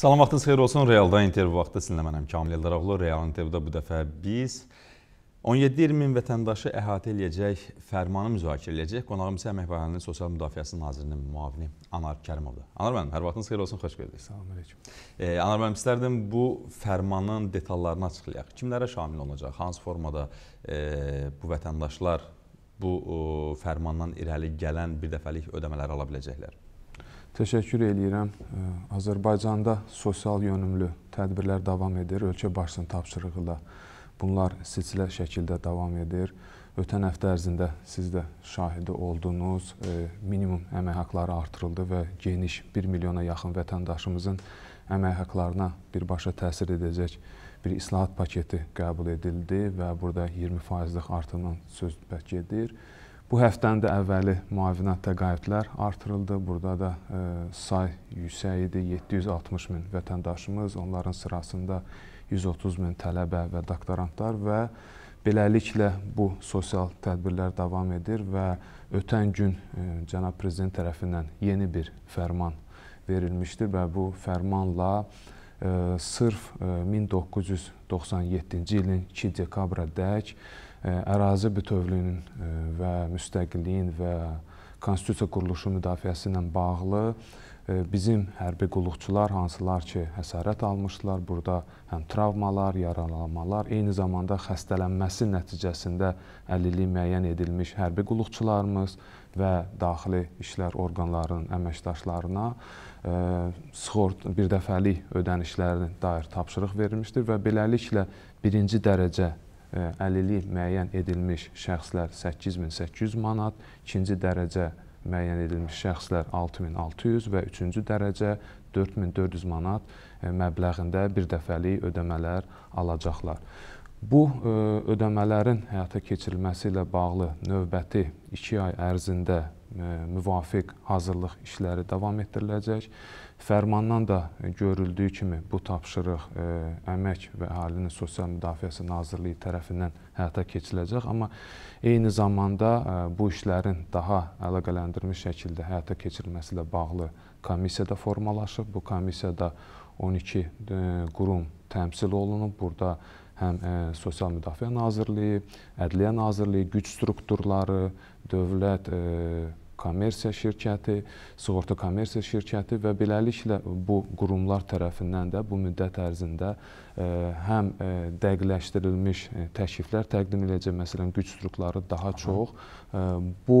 Salam vaxtınız xeyir olsun. Realda intervyu vaxtı sizinlə mənəm Kamil Eldaroğlu. Real intervyuda bu dəfə biz 17-20 min vətəndaşı əhatə eləyəcək fərmanı müzakirə eləyəcək. Qonağım isə Əmək və Əhalinin Sosial Müdafiəsi Nazirinin müavini Anar Kərimovdur. Anar müəllim, hər vaxtınız xeyir olsun, xoş gəldik. Salam əleykum. E, Anar müəllim, istərdim bu fərmanın detallarını açıqlayaq. Kimlərə şamil olunacaq? Hansı formada e, bu vətəndaşlar bu o, fərmandan irəli gələn birdəfəlik ödəmələri ala biləcəklər? Təşəkkür eləyirəm. Azərbaycanda sosial yönümlü tədbirlər davam edir. Ölkə başçının tapşırığı ilə bunlar silsilə şəkildə davam edir. Ötən həftə ərzində siz də şahidi oldunuz. Minimum əmək haqları artırıldı və geniş 1 milyona yaxın vətəndaşımızın əmək haqlarına birbaşa təsir edəcək bir islahat paketi qəbul edildi və burada 20 faizlik artımdan söz bək edir. Bu həftənin də əvvəli müavinət təqaüdlər artırıldı. Burada da ə, e, say yüksək idi. 760 min vətəndaşımız, onların sırasında 130 min tələbə və doktorantlar və beləliklə bu sosial tədbirlər davam edir və ötən gün ə, e, cənab prezident tərəfindən yeni bir fərman verilmişdi və bu fərmanla ə, e, sırf ə, 1997-ci ilin 2 dekabrədək ərazi bütövlüyünün e, və müstəqilliyin və konstitusiya quruluşu müdafiəsi ilə bağlı e, bizim hərbi qulluqçular hansılar ki, həsarət almışlar, burada həm travmalar, yaralanmalar, eyni zamanda xəstələnməsi nəticəsində əlilliyi müəyyən edilmiş hərbi qulluqçularımız və daxili işlər orqanlarının əməkdaşlarına e, sığort birdəfəlik ödənişlərinə dair tapşırıq verilmişdir və beləliklə birinci dərəcə E, əlilliyi müəyyən edilmiş şəxslər 8800 manat, ikinci dərəcə müəyyən edilmiş şəxslər 6600 və üçüncü dərəcə 4400 manat e, məbləğində birdəfəlik ödəmələr alacaqlar. Bu ə, e, ödəmələrin həyata keçirilməsi ilə bağlı növbəti 2 ay ərzində ə, e, müvafiq hazırlıq işləri davam etdiriləcək. Fərmandan da görüldüyü kimi bu tapşırıq ə, e, Əmək və Əhalinin Sosial Müdafiəsi Nazirliyi tərəfindən həyata keçiriləcək, amma eyni zamanda ə, bu işlərin daha əlaqələndirilmiş şəkildə həyata keçirilməsi ilə bağlı komissiyada formalaşıb. Bu komissiyada 12 ə, qurum təmsil olunub. Burada həm ə, e, Sosial Müdafiə Nazirliyi, Ədliyyə Nazirliyi, güc strukturları, dövlət ə, e, kommersiya şirkəti, sığorta kommersiya şirkəti və beləliklə bu qurumlar tərəfindən də bu müddət ərzində e, həm e, dəqiqləşdirilmiş e, təkliflər təqdim edəcək, məsələn, güc strukturları daha çox bu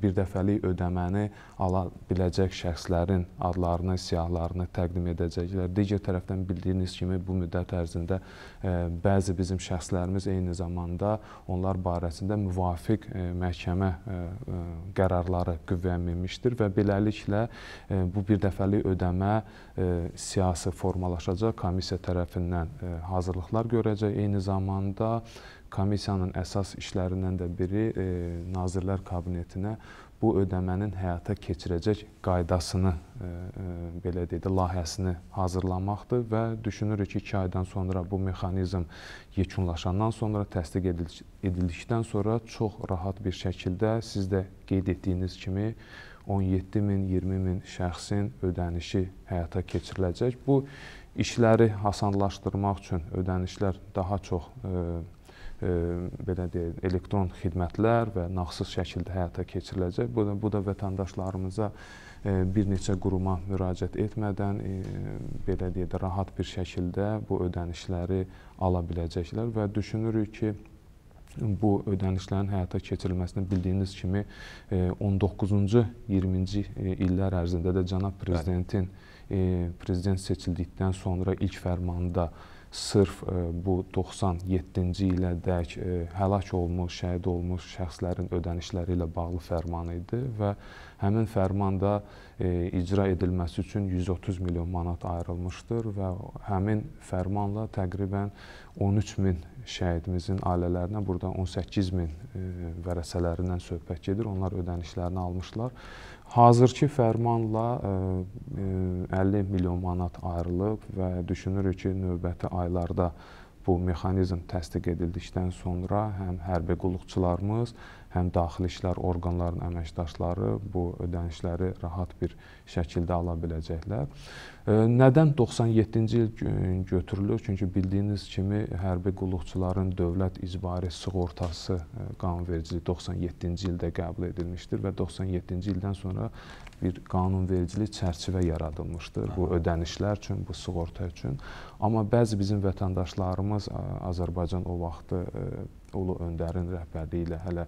birdəfəlik ödəməni ala biləcək şəxslərin adlarını, siyahılarını təqdim edəcəklər. Digər tərəfdən bildiyiniz kimi bu müddət ərzində bəzi bizim şəxslərimiz eyni zamanda onlar barəsində müvafiq məhkəmə qərarları qərarları qüvvəyə minmişdir və beləliklə e, bu birdəfəlik ödəmə e, siyasi formalaşacaq, komissiya tərəfindən e, hazırlıqlar görəcək. Eyni zamanda komissiyanın əsas işlərindən də biri Nazirlər Kabinetinə bu ödəmənin həyata keçirəcək qaydasını, e, e, belə deyək, layihəsini hazırlamaqdır və düşünürük ki, 2 aydan sonra bu mexanizm yekunlaşandan sonra təsdiq edil edildikdən sonra çox rahat bir şəkildə siz də qeyd etdiyiniz kimi 17 min, 20 min şəxsin ödənişi həyata keçiriləcək. Bu işləri asanlaşdırmaq üçün ödənişlər daha çox e, belə deyək, elektron xidmətlər və nağdsız şəkildə həyata keçiriləcək. Bu da, bu da vətəndaşlarımıza bir neçə quruma müraciət etmədən belə deyək də rahat bir şəkildə bu ödənişləri ala biləcəklər və düşünürük ki, bu ödənişlərin həyata keçirilməsini bildiyiniz kimi 19-cu 20-ci illər ərzində də cənab prezidentin prezident seçildikdən sonra ilk fərmanında da sırf e, bu 97-ci ilə dək e, həlak olmuş, şəhid olmuş şəxslərin ödənişləri ilə bağlı fərman idi və həmin fərmanda e, icra edilməsi üçün 130 milyon manat ayrılmışdır və həmin fərmanla təqribən 13 min şəhidimizin ailələrinə burada 18 min vərəsələrindən söhbət gedir. Onlar ödənişlərini almışlar Hazırki fərmanla e, e, ə, 50 milyon manat ayrılıb və düşünürük ki, növbəti aylarda bu mexanizm təsdiq edildikdən sonra həm hərbi qulluqçularımız, həm həm daxili işlər orqanlarının əməkdaşları bu ödənişləri rahat bir şəkildə ala biləcəklər. E, nədən 97-ci il götürülür? Çünki bildiyiniz kimi hərbi qulluqçuların dövlət icbari sığortası e, qanunvericiliyi 97-ci ildə qəbul edilmişdir və 97-ci ildən sonra bir qanunvericilik çərçivə yaradılmışdır bu ödənişlər üçün, bu sığorta üçün. Amma bəzi bizim vətəndaşlarımız Azərbaycan o vaxtı e, Ulu Öndərin rəhbərliyi ilə hələ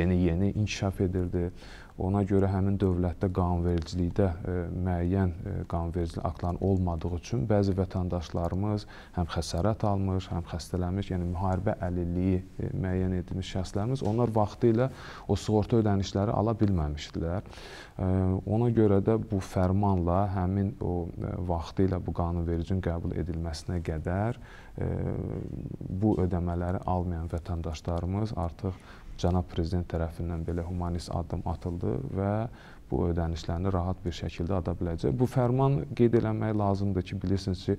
yeni-yeni inkişaf edirdi. Ona görə həmin dövlətdə qanunvericilikdə ə, e, müəyyən ə, e, qanunvericilik aktların olmadığı üçün bəzi vətəndaşlarımız həm xəsarət almış, həm xəstələnmiş, yəni müharibə əlilliyi ə, e, müəyyən edilmiş şəxslərimiz onlar vaxtilə o sığorta ödənişləri ala bilməmişdilər. Ə, ona görə də bu fərmanla həmin o ə, vaxtilə bu qanunvericinin qəbul edilməsinə qədər ə, bu ödəmələri almayan vətəndaşlarımız artıq cənab prezident tərəfindən belə humanist addım atıldı və bu ödənişlərini rahat bir şəkildə ada biləcək. Bu fərman qeyd eləmək lazımdır ki, bilirsiniz ki,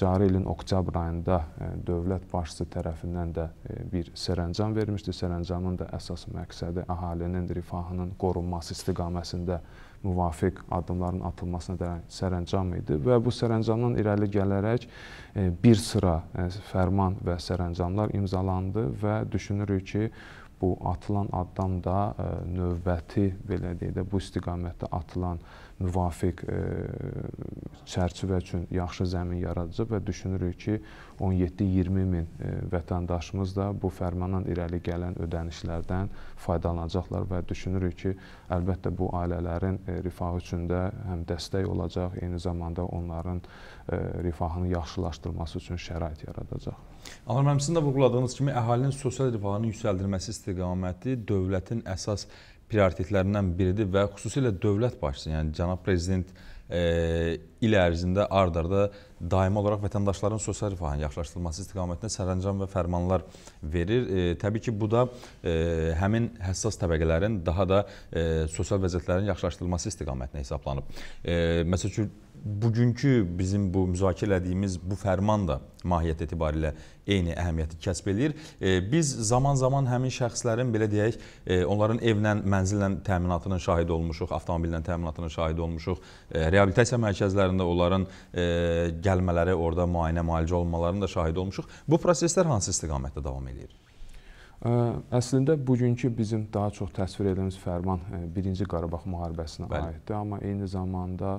cari ilin oktyabr ayında e, dövlət başçısı tərəfindən də e, bir sərəncam vermişdi. Sərəncamın da əsas məqsədi əhalinin rifahının qorunması istiqamətində müvafiq addımların atılmasına dəyən sərəncam idi və bu sərəncamdan irəli gələrək e, bir sıra fərman və sərəncamlar imzalandı və düşünürük ki, bu atılan addam da e, növbəti belə deyək də bu istiqamətdə atılan müvafiq e, çərçivə üçün yaxşı zəmin yaradacaq və düşünürük ki, 17-20 min e, vətəndaşımız da bu fərmandan irəli gələn ödənişlərdən faydalanacaqlar və düşünürük ki, əlbəttə bu ailələrin e, rifahı üçün də həm dəstək olacaq, eyni zamanda onların rifahını yaxşılaşdırması üçün şərait yaradacaq. Anar müəllim, sizin də vurğuladığınız kimi əhalinin sosial rifahını yüksəldilməsi istiqaməti dövlətin əsas prioritetlərindən biridir və xüsusilə dövlət başçısı, yəni cənab prezident e, il ərzində ard-arda daimi olaraq vətəndaşların sosial rifahının yaxşılaşdırılması istiqamətində sərəncam və fərmanlar verir. E, təbii ki, bu da e, həmin həssas təbəqələrin daha da e, sosial vəziyyətlərin yaxşılaşdırılması istiqamətində hesablanıb. E, məsəl üçün bugünkü bizim bu müzakirə elədiyimiz bu fərman da mahiyyət etibarilə eyni əhəmiyyəti kəsb eləyir. E, biz zaman-zaman həmin şəxslərin, belə deyək, e, onların evlə, mənzillə təminatının şahid olmuşuq, avtomobillə təminatının şahid olmuşuq, e, reabilitasiya mərkəzlərində onların gəlmələri, orada müayinə, müalicə olmalarının da şahid olmuşuq. Bu proseslər hansı istiqamətdə davam edir? Əslində bugünkü bizim daha çox təsvir etdiyimiz fərman 1-ci Qarabağ müharibəsinə Bəli. aiddir, amma eyni zamanda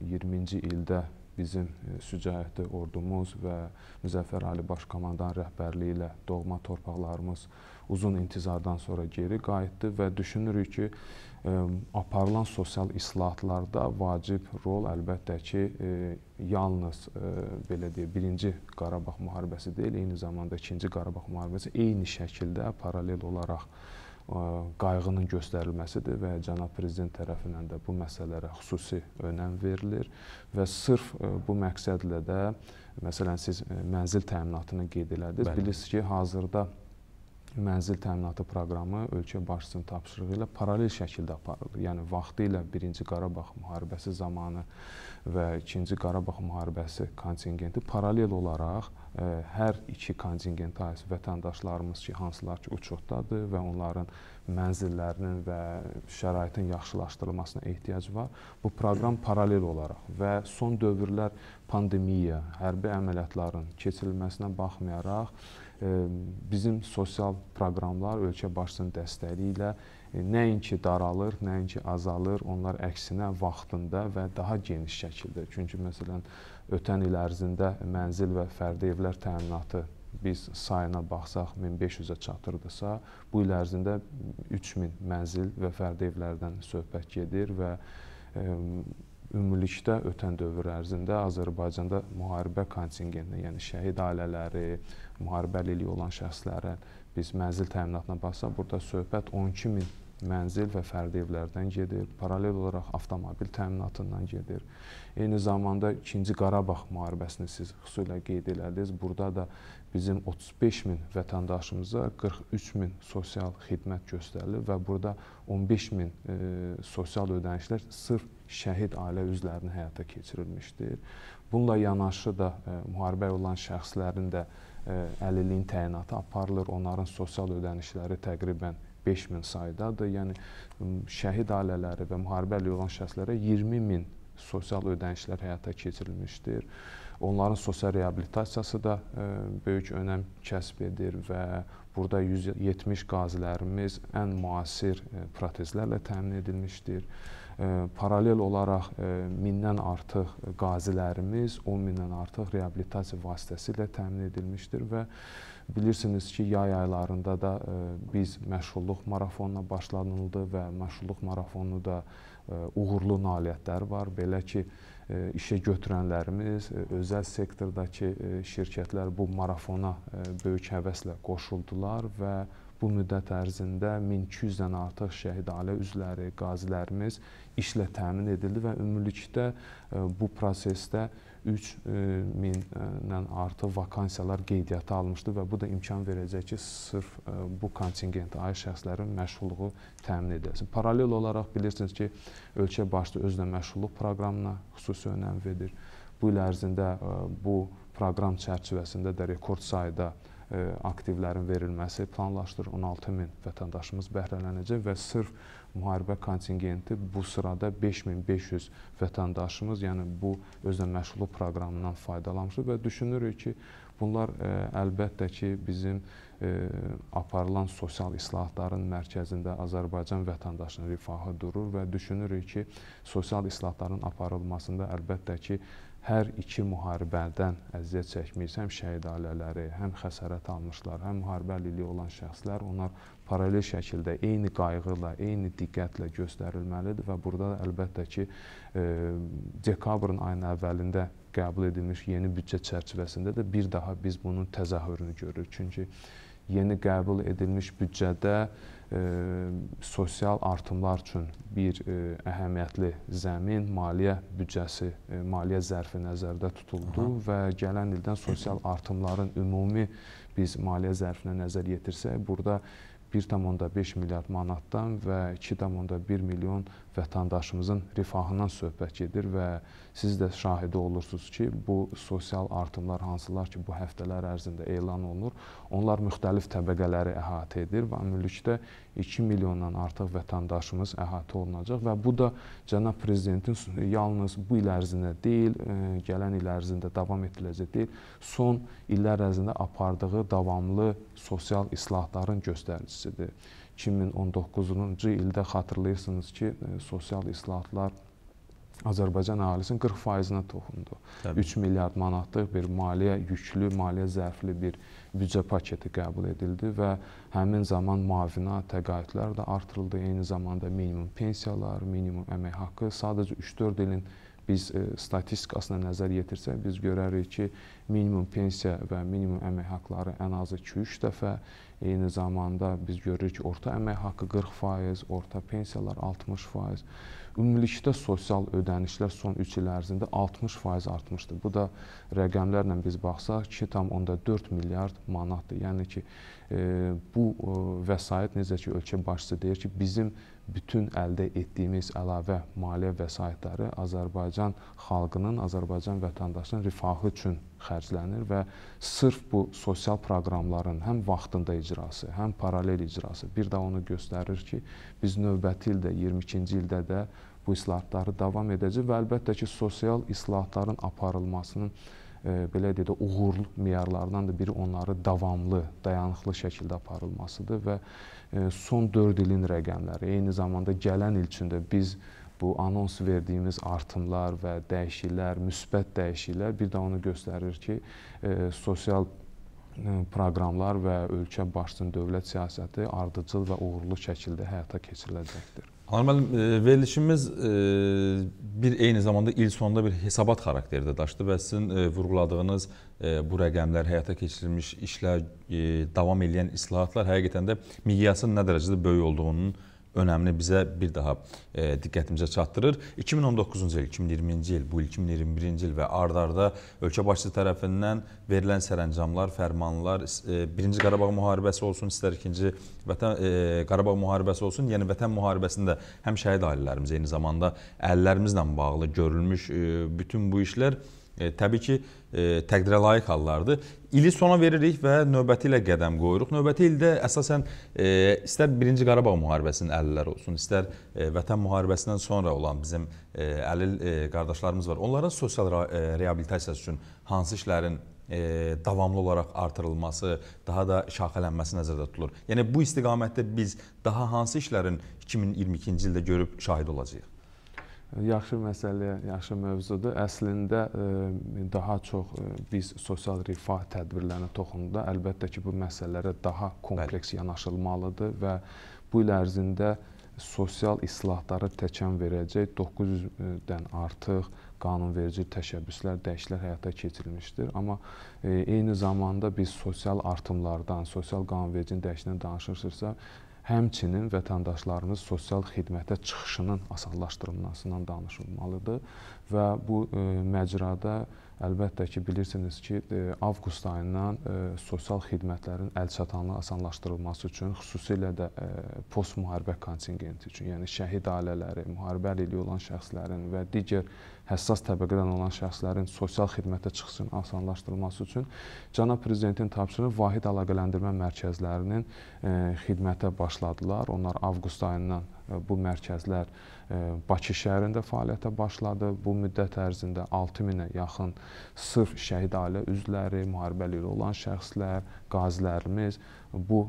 20-ci ildə bizim sücayətli ordumuz və Müzəffər Ali Baş Komandan rəhbərliyi ilə doğma torpaqlarımız uzun intizardan sonra geri qayıtdı və düşünürük ki, aparılan sosial islahatlarda vacib rol əlbəttə ki, e, yalnız e, belə deyək, birinci Qarabağ müharibəsi deyil, eyni zamanda ikinci Qarabağ müharibəsi eyni şəkildə paralel olaraq e, qayğının göstərilməsidir və cənab prezident tərəfindən də bu məsələlərə xüsusi önəm verilir və sırf bu məqsədlə də məsələn siz mənzil təminatını qeyd elədiniz. Bilirsiniz ki, hazırda mənzil təminatı proqramı ölkə başçısının tapşırığı ilə paralel şəkildə aparılır. Yəni vaxtı ilə 1-ci Qarabağ müharibəsi zamanı və 2-ci Qarabağ müharibəsi kontingenti paralel olaraq hər iki kontingent ailəsi vətəndaşlarımız ki, hansılar ki, uçotdadır və onların mənzillərinin və şəraitin yaxşılaşdırılmasına ehtiyac var. Bu proqram paralel olaraq və son dövrlər pandemiya, hərbi əməliyyatların keçirilməsinə baxmayaraq bizim sosial proqramlar ölkə başçısının dəstəyi ilə e, nəinki daralır, nəinki azalır, onlar əksinə vaxtında və daha geniş şəkildə. Çünki məsələn ötən il ərzində mənzil və fərdi evlər təminatı biz sayına baxsaq 1500-ə çatırdısa, bu il ərzində 3000 mənzil və fərdi evlərdən söhbət gedir və e, ümumilikdə ötən dövr ərzində Azərbaycanda müharibə kontingenti, yəni şəhid ailələri, müharibəlilik olan şəxslərə biz mənzil təminatına baxsaq, burada söhbət 12000 mənzil və fərdi evlərdən gedir, paralel olaraq avtomobil təminatından gedir. Eyni zamanda 2-ci Qarabağ müharibəsini siz xüsusilə qeyd elədiniz. Burada da bizim 35 min vətəndaşımıza 43 min sosial xidmət göstərilir və burada 15 min e, sosial ödənişlər sırf şəhid ailə üzvlərinin həyata keçirilmişdir. Bununla yanaşı da e, müharibəyə olan şəxslərin də e, əlilliyin təyinatı aparılır. Onların sosial ödənişləri təqribən 5000 saydadır. Yəni şəhid ailələri və müharibə əlilliyi olan şəxslərə 20000 sosial ödənişlər həyata keçirilmişdir. Onların sosial reabilitasiyası da ə, böyük önəm kəsb edir və burada 170 qazilərimiz ən müasir ə, protezlərlə təmin edilmişdir. Ə, paralel olaraq mindən artıq qazilərimiz 10 mindən artıq reabilitasiya vasitəsilə təmin edilmişdir və ə, Bilirsiniz ki, yay aylarında da ə, e, biz məşğulluq marafonuna başlanıldı və məşğulluq marafonu da ə, e, uğurlu nailiyyətləri var. Belə ki, ə, e, işə götürənlərimiz, ə, özəl sektordakı ə, şirkətlər bu marafona ə, böyük həvəslə qoşuldular və bu müddət ərzində 1200-dən artıq şəhid ailə üzvləri, qazilərimiz işlə təmin edildi və ümumilikdə ə, bu prosesdə ə, 3000-dən e, artıq vakansiyalar qeydiyyata almışdı və bu da imkan verəcək ki, sırf e, bu kontingentə aid şəxslərin məşğulluğu təmin edilsin. Paralel olaraq bilirsiniz ki, ölkə başda özünə məşğulluq proqramına xüsusi önəm verir. Bu il ərzində e, bu proqram çərçivəsində də rekord sayda E, aktivlərin verilməsi planlaşdırılır. 16 min vətəndaşımız bəhrələnəcək və sırf müharibə kontingenti bu sırada 5500 vətəndaşımız, yəni bu özlə məşğulluq proqramından faydalanmışdır və düşünürük ki, bunlar ə, e, əlbəttə ki, bizim ə, e, aparılan sosial islahatların mərkəzində Azərbaycan vətəndaşının rifahı durur və düşünürük ki, sosial islahatların aparılmasında əlbəttə ki, hər iki müharibədən əziyyət çəkmiş, həm şəhid ailələri, həm xəsarət almışlar, həm müharibə əlilliyi olan şəxslər, onlar paralel şəkildə eyni qayğı ilə, eyni diqqətlə göstərilməlidir və burada əlbəttə ki, e, dekabrın ayının əvvəlində qəbul edilmiş yeni büdcə çərçivəsində də bir daha biz bunun təzahürünü görürük. Çünki yeni qəbul edilmiş büdcədə sosial artımlar üçün bir e, əhəmiyyətli zəmin maliyyə büdcəsi, e, maliyyə zərfi nəzərdə tutuldu Aha. və gələn ildən sosial artımların ümumi biz maliyyə zərfinə nəzər yetirsək, burada 1,5 milyard manatdan və 2,1 milyon vətəndaşımızın rifahından söhbət gedir və siz də şahidi olursunuz ki, bu sosial artımlar hansılar ki, bu həftələr ərzində elan olunur, onlar müxtəlif təbəqələri əhatə edir və ümumilikdə 2 milyondan artıq vətəndaşımız əhatə olunacaq və bu da cənab prezidentin yalnız bu il ərzində deyil, e, gələn il ərzində davam etdirəcək deyil, son illər ərzində apardığı davamlı sosial islahatların göstəricisidir. 2019-cu ildə xatırlayırsınız ki, e, sosial islahatlar Azərbaycan əhalisinin 40%-nə toxundu. Təbii. 3 milyard manatlıq bir maliyyə yüklü, maliyyə zərfli bir büdcə paketi qəbul edildi və həmin zaman müavinə təqaüdlər də artırıldı. Eyni zamanda minimum pensiyalar, minimum əmək haqqı sadəcə 3-4 ilin biz e, statistikasına nəzər yetirsək, biz görərik ki, minimum pensiya və minimum əmək haqqları ən azı 2-3 dəfə, eyni zamanda biz görürük ki, orta əmək haqqı 40%, orta pensiyalar 60%. Ümumilikdə sosial ödənişlər son 3 il ərzində 60% artmışdır. Bu da rəqəmlərlə biz baxsaq 2,4 milyard manatdır. Yəni ki, e, bu e, vəsait necə ki, ölkə başçısı deyir ki, bizim bütün əldə etdiyimiz əlavə maliyyə vəsaitləri Azərbaycan xalqının, Azərbaycan vətəndaşının rifahı üçün xərclənir və sırf bu sosial proqramların həm vaxtında icrası, həm paralel icrası bir də onu göstərir ki, biz növbəti ildə 22-ci ildə də bu islahatları davam edəcək və əlbəttə ki, sosial islahatların aparılmasının e, belə deyə də uğurluq meyarlarından da biri onları davamlı, dayanıqlı şəkildə aparılmasıdır və e, son 4 ilin rəqəmləri, eyni zamanda gələn il üçün də biz bu anons verdiyimiz artımlar və dəyişikliklər, müsbət dəyişikliklər bir də onu göstərir ki, e, sosial e, proqramlar və ölkə başçısının dövlət siyasəti ardıcıl və uğurlu şəkildə həyata keçiriləcəkdir. Xanım müəllim, e, verilişimiz e, bir eyni zamanda il sonunda bir hesabat xarakteri də daşdı və sizin e, vurğuladığınız bu rəqəmlər, həyata keçirilmiş işlər, davam edən islahatlar həqiqətən də miqyasın nə dərəcədə böyük olduğunun önəmini bizə bir daha e, diqqətimizə çatdırır. 2019-cu il, 2020-ci il, bu il 2021-ci il və ard-arda ölkə başçısı tərəfindən verilən sərəncamlar, fərmanlar, e, birinci Qarabağ müharibəsi olsun, istər ikinci vətən e, Qarabağ müharibəsi olsun, yəni vətən müharibəsində həm şəhid ailələrimiz, eyni zamanda əllərimizlə bağlı görülmüş e, bütün bu işlər e, E, təbii ki, e, təqdirə layiq hallardır. İli sona veririk və növbəti ilə qədəm qoyuruq. Növbəti ildə əsasən e, istər 1-ci Qarabağ müharibəsinin 50-ləri olsun, istər e, Vətən müharibəsindən sonra olan bizim e, əlil e, qardaşlarımız var. Onlara sosial re reabilitasiyası üçün hansı işlərin e, davamlı olaraq artırılması, daha da şaxələnməsi nəzərdə tutulur. Yəni bu istiqamətdə biz daha hansı işlərin 2022-ci ildə görüb şahid olacağıq? Yaxşı məsələ, yaxşı mövzudur. Əslində e, daha çox e, biz sosial rifah tədbirlərinə toxunuda əlbəttə ki, bu məsələlərə daha kompleks Bəli. yanaşılmalıdır və bu il ərzində sosial islahatları təkən verəcək 900-dən artıq qanunverici təşəbbüslər, dəyişikliklər həyata keçirilmişdir. Amma e, eyni zamanda biz sosial artımlardan, sosial qanunvericinin dəyişikliyindən danışırsınızsa, Həmçinin vətəndaşlarımız sosial xidmətə çıxışının asanlaşdırılmasından danışılmalıdır və bu ə, e, məcrada əlbəttə ki, bilirsiniz ki, ə, e, avqust ayından ə, e, sosial xidmətlərin əlçatanlığı asanlaşdırılması üçün xüsusilə də postmuharibə kontingenti üçün, yəni şəhid ailələri, müharibə əlilliyi olan şəxslərin və digər həssas təbəqədən olan şəxslərin sosial xidmətə çıxışının asanlaşdırılması üçün cənab prezidentin tapşırığı vahid əlaqələndirmə mərkəzlərinin e, xidmətə başladılar. Onlar avqust ayından e, bu mərkəzlər e, Bakı şəhərində fəaliyyətə başladı. Bu müddət ərzində 6000-ə yaxın sırf şəhid ailə üzvləri, müharibəli olan şəxslər, qazilərimiz bu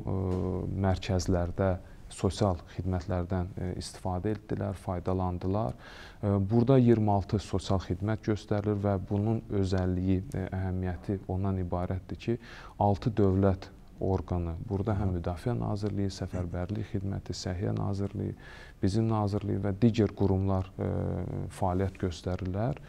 mərkəzlərdə sosial xidmətlərdən e, istifadə etdilər, faydalandılar. E, burada 26 sosial xidmət göstərilir və bunun özəlliyi, e, əhəmiyyəti ondan ibarətdir ki, 6 dövlət orqanı. Burada həm Müdafiə Nazirliyi, Səfərbərlik Xidməti, Səhiyyə Nazirliyi, bizim Nazirliyi və digər qurumlar ə, fəaliyyət göstərirlər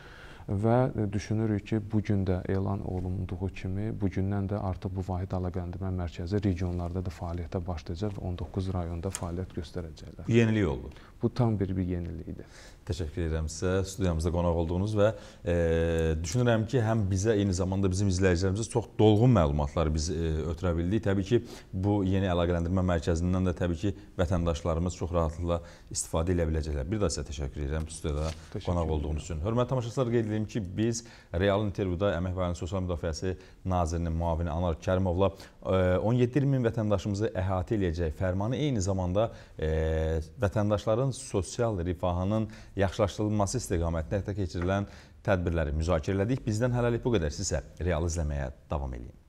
və düşünürük ki, bu gün də elan olunduğu kimi bu gündən də artıq bu vahid əlaqələndirmə mərkəzi regionlarda da fəaliyyətə başlayacaq və 19 rayonda fəaliyyət göstərəcəklər. Yenilik oldu. Bu tam bir bir yenilikdir. Təşəkkür edirəm sizə studiyamızda qonaq olduğunuz və e, düşünürəm ki, həm bizə eyni zamanda bizim izləyicilərimizə çox dolğun məlumatlar biz e, ötürə bildik. Təbii ki, bu yeni əlaqələndirmə mərkəzindən də təbii ki, vətəndaşlarımız çox rahatlıqla istifadə edə biləcəklər. Bir də sizə təşəkkür edirəm studiyada təşəkkür qonaq edirəm. olduğunuz üçün. Hörmətli tamaşaçılar, qeyd edeyim ki, biz real intervyuda Əmək və Ailə Sosial Müdafiəsi Nazirinin müavini Anar Kərimovla e, 17 min vətəndaşımızı əhatə eləyəcək fərmanı eyni zamanda e, vətəndaşların insanların sosial rifahının yaxşılaşdırılması istiqamətində həyata keçirilən tədbirləri müzakirə elədik. Bizdən hələlik bu qədər. Sizə real izləməyə davam edin.